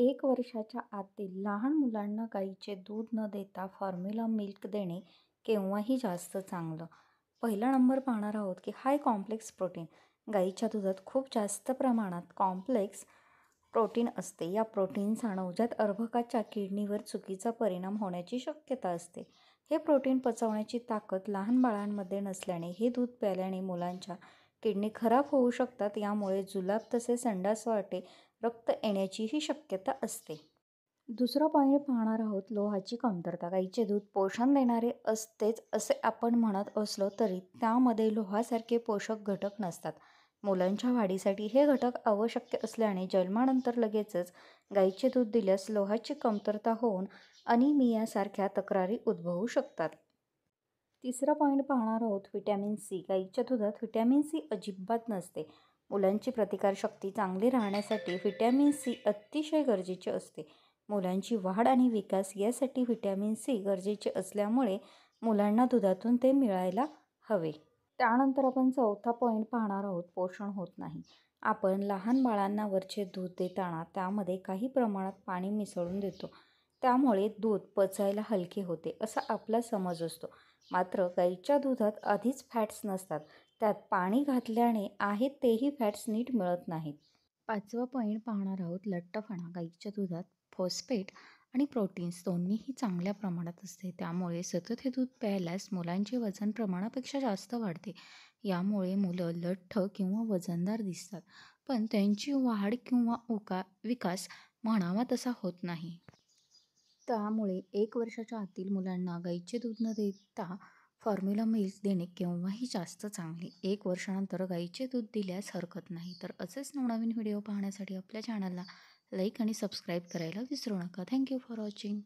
एक वर्षाच्या आतील लहान मुलांना गाईचे दूध न देता फॉर्म्युला मिल्क देणे केव्हाही जास्त चांगलं पहिला नंबर पाहणार आहोत की हाय कॉम्प्लेक्स प्रोटीन गाईच्या दुधात खूप जास्त प्रमाणात कॉम्प्लेक्स प्रोटीन असते या प्रोटीनचा नवजात अर्भकाच्या किडनीवर चुकीचा परिणाम होण्याची शक्यता असते हे प्रोटीन पचवण्याची ताकद लहान बाळांमध्ये नसल्याने हे दूध प्याल्याने मुलांच्या किडनी खराब होऊ शकतात यामुळे जुलाब तसे संडास वाटे रक्त येण्याचीही शक्यता असते दुसरा पॉईंट पाहणार आहोत लोहाची कमतरता गाईचे दूध पोषण देणारे असतेच असे आपण म्हणत असलो तरी त्यामध्ये लोहासारखे पोषक घटक नसतात मुलांच्या वाढीसाठी हे घटक आवश्यक असल्याने जन्मानंतर लगेचच गाईचे दूध दिल्यास लोहाची कमतरता होऊन अनिमियासारख्या तक्रारी उद्भवू शकतात तिसरा पॉईंट पाहणार आहोत व्हिटॅमिन सी गाईच्या दुधात व्हिटॅमिन सी अजिबात नसते मुलांची प्रतिकारशक्ती चांगली राहण्यासाठी व्हिटॅमिन सी अतिशय गरजेचे असते मुलांची वाढ आणि विकास यासाठी व्हिटॅमिन सी गरजेचे असल्यामुळे मुलांना दुधातून ते मिळायला हवे त्यानंतर आपण चौथा पॉईंट पाहणार आहोत पोषण होत नाही आपण लहान बाळांना वरचे दूध देताना त्यामध्ये काही प्रमाणात पाणी मिसळून देतो त्यामुळे दूध पचायला हलके होते असा आपला समज असतो मात्र गाईच्या दुधात आधीच फॅट्स नसतात त्यात पाणी घातल्याने आहे तेही फॅट्स नीट मिळत नाहीत पाचवा पॉईंट पाहणार आहोत लठ्ठपणा गाईच्या दुधात फॉस्फेट आणि प्रोटीन्स दोन्हीही चांगल्या प्रमाणात असते त्यामुळे सतत हे दूध प्यायल्यास मुलांचे वजन प्रमाणापेक्षा जास्त वाढते यामुळे मुलं लठ्ठ किंवा वजनदार दिसतात पण त्यांची वाढ किंवा उका विकास म्हणावा तसा होत नाही त्यामुळे एक वर्षाच्या आतील मुलांना गाईचे दूध न देता फॉर्म्युला मिल्क देणे केव्हाही जास्त चांगले एक वर्षानंतर गाईचे दूध दिल्यास हरकत नाही तर असेच नवनवीन व्हिडिओ पाहण्यासाठी आपल्या चॅनलला लाईक आणि सबस्क्राईब करायला विसरू नका थँक्यू फॉर वॉचिंग